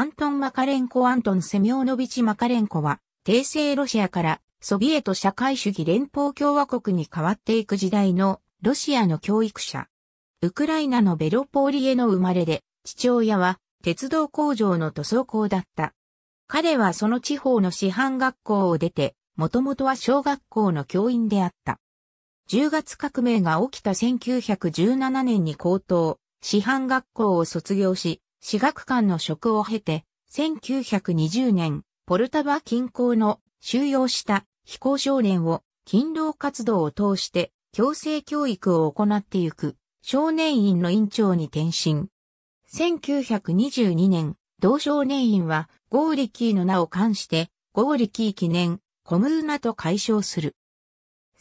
アントン・マカレンコ・アントン・セミョーノビチ・マカレンコは、帝政ロシアからソビエト社会主義連邦共和国に変わっていく時代のロシアの教育者。ウクライナのベロポーリエの生まれで、父親は鉄道工場の塗装工だった。彼はその地方の師範学校を出て、もともとは小学校の教員であった。10月革命が起きた1917年に高等、師範学校を卒業し、私学館の職を経て、1920年、ポルタバ近郊の収容した非行少年を勤労活動を通して強制教育を行ってゆく少年院の院長に転身。1922年、同少年院はゴーリキーの名を冠してゴーリキー記念コムーナと解消する。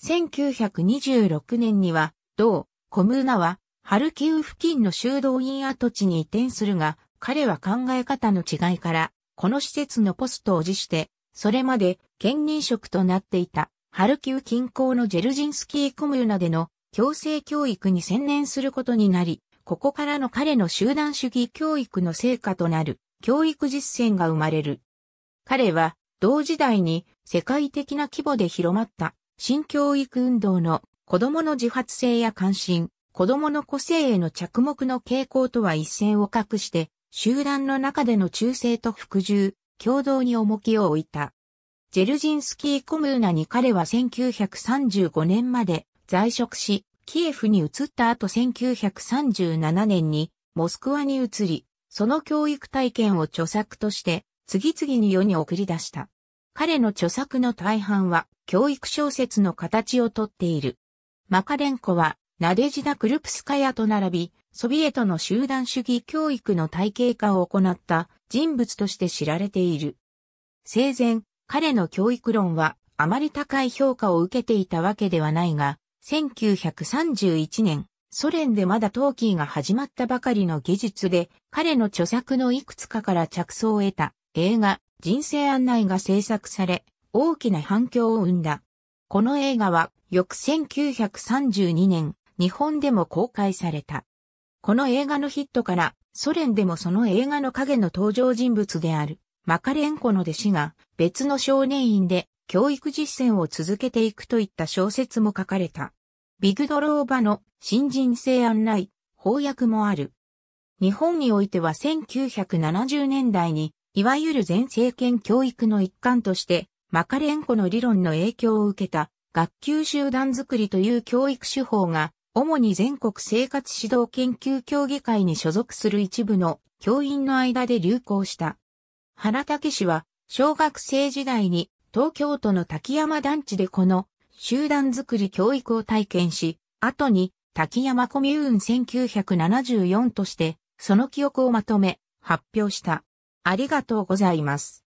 1926年には同コムーナはハルキウ付近の修道院跡地に移転するが、彼は考え方の違いから、この施設のポストを辞して、それまで兼任職となっていた、ハルキウ近郊のジェルジンスキーコムーナでの強制教育に専念することになり、ここからの彼の集団主義教育の成果となる教育実践が生まれる。彼は同時代に世界的な規模で広まった新教育運動の子供の自発性や関心、子供の個性への着目の傾向とは一線を画して、集団の中での忠誠と服従、共同に重きを置いた。ジェルジンスキーコムーナに彼は1935年まで在職し、キエフに移った後1937年にモスクワに移り、その教育体験を著作として次々に世に送り出した。彼の著作の大半は教育小説の形をとっている。マカレンコはナデジダ・クルプスカヤと並び、ソビエトの集団主義教育の体系化を行った人物として知られている。生前、彼の教育論はあまり高い評価を受けていたわけではないが、1931年、ソ連でまだトーキーが始まったばかりの技術で、彼の著作のいくつかから着想を得た映画、人生案内が制作され、大きな反響を生んだ。この映画は、翌1932年、日本でも公開された。この映画のヒットから、ソ連でもその映画の影の登場人物である、マカレンコの弟子が別の少年院で教育実践を続けていくといった小説も書かれた。ビグドローバの新人性案内、翻訳もある。日本においては1970年代に、いわゆる全政権教育の一環として、マカレンコの理論の影響を受けた学級集団作りという教育手法が主に全国生活指導研究協議会に所属する一部の教員の間で流行した。原武氏は、小学生時代に東京都の滝山団地でこの集団づくり教育を体験し、後に滝山コミューン1974として、その記憶をまとめ、発表した。ありがとうございます。